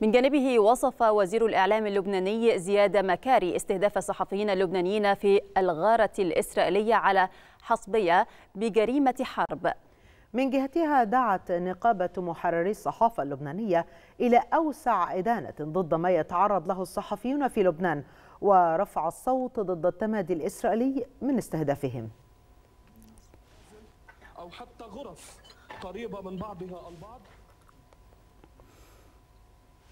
من جانبه وصف وزير الإعلام اللبناني زياد مكاري استهداف الصحفيين اللبنانيين في الغارة الإسرائيلية على حصبية بجريمة حرب من جهتها دعت نقابة محرري الصحافة اللبنانية إلى أوسع إدانة ضد ما يتعرض له الصحفيون في لبنان ورفع الصوت ضد التمادي الإسرائيلي من استهدافهم أو حتى غرف قريبة من بعضها البعض